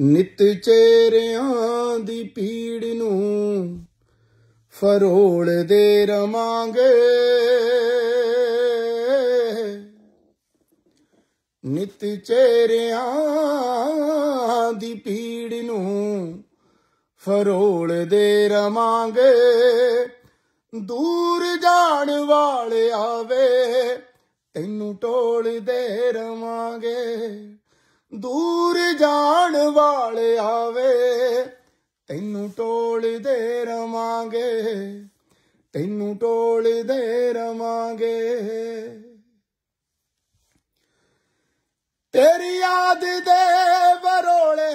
ਨਿਤ ਚੇਰਿਆਂ ਦੀ ਪੀੜ ਨੂੰ ਫਰੋਲ ਦੇ ਰਮਾਂਗੇ ਨਿਤ ਚੇਰਿਆਂ ਦੀ ਪੀੜ ਨੂੰ ਫਰੋਲ ਦੇ ਰਮਾਂਗੇ ਦੂਰ ਜਾਣ ਵਾਲੇ ਆਵੇ ਤੈਨੂੰ ਟੋਲਦੇ ਰਵਾਂਗੇ ਦੂਰ ਜਾਣ ਵਾਲੇ ਆਵੇ ਤੈਨੂੰ ਟੋਲਦੇ ਰਵਾਂਗੇ ਤੈਨੂੰ ਟੋਲਦੇ ਰਵਾਂਗੇ ਤੇਰੀ ਯਾਦ ਦੇ ਬਰੋਲੇ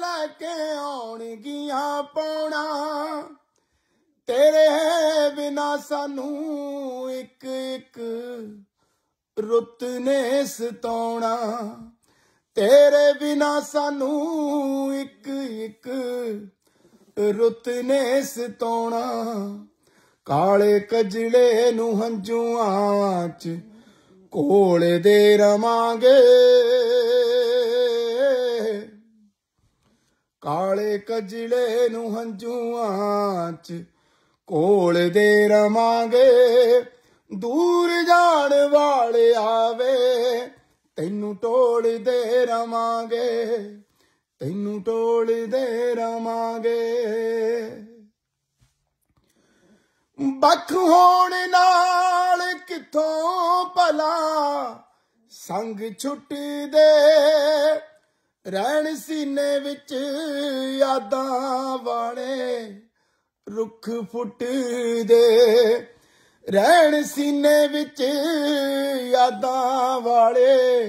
ਲੈ ਕੇ ਆਉਣਗੀਆਂ ਪੌਣਾ ਤੇਰੇ ਬਿਨਾ ਸਾਨੂੰ ਇੱਕ ਇੱਕ ਰੁੱਤ ਨੇ ਸਤਾਉਣਾ ਤੇਰੇ ਬਿਨਾ ਸਾਨੂੰ ਇੱਕ ਇੱਕ ਰੁੱਤ ਨੇ ਸਤੋਣਾ ਕਾਲੇ ਕਜਲੇ ਨੂੰ ਹੰਝੂਆਂ ਚ ਕੋਲ ਦੇ ਰਵਾਂਗੇ ਕਾਲੇ ਕਜਲੇ ਨੂੰ ਹੰਝੂਆਂ ਚ ਕੋਲ ਦੇ ਰਵਾਂਗੇ ਦੂਰ ਜਾਣ ਵਾਲੇ ਆਵੇ ਤੈਨੂੰ ਟੋਲਦੇ ਰਵਾਂਗੇ ਤੈਨੂੰ ਟੋਲਦੇ ਰਵਾਂਗੇ ਬਖ ਹੋਣ ਨਾਲ ਕਿਥੋਂ ਭਲਾ ਸੰਗ ਛੁੱਟਦੇ ਦੇ ਰਹਿਣ ਸੀਨੇ ਵਿੱਚ ਯਾਦਾਂ ਵਾਲੇ ਰੁੱਖ ਫੁੱਟਦੇ ਰਹਿਣ ਸੀਨੇ ਵਿੱਚ ਯਾਦਾਂ ਵਾਲੇ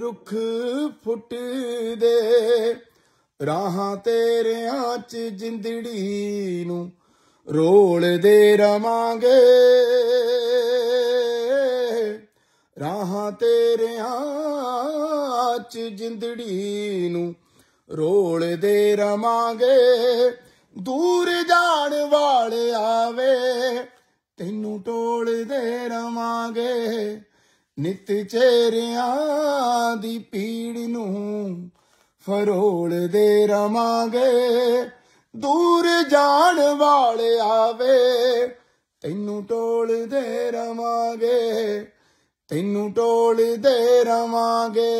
ਰੁੱਖ ਫੁੱਟਦੇ ਰਾਹਾਂ ਤੇਰਿਆਂ ਚ ਜਿੰਦੜੀ ਨੂੰ ਰੋਲਦੇ ਰਵਾਂਗੇ ਰਾਹਾਂ ਤੇਰਿਆਂ ਚ ਜਿੰਦੜੀ ਨੂੰ ਰੋਲਦੇ ਰਵਾਂਗੇ ਦੂਰ ਜਾ ਨਿਤ ਚੇਰਿਆਂ ਦੀ ਪੀੜ ਨੂੰ ਫਰੋਲ ਦੇ ਰਮਾਂਗੇ ਦੂਰ ਜਾਣ ਵਾਲੇ ਆਵੇ ਤੈਨੂੰ ਟੋਲ ਦੇ ਰਮਾਂਗੇ ਤੈਨੂੰ ਟੋਲ ਦੇ ਰਮਾਂਗੇ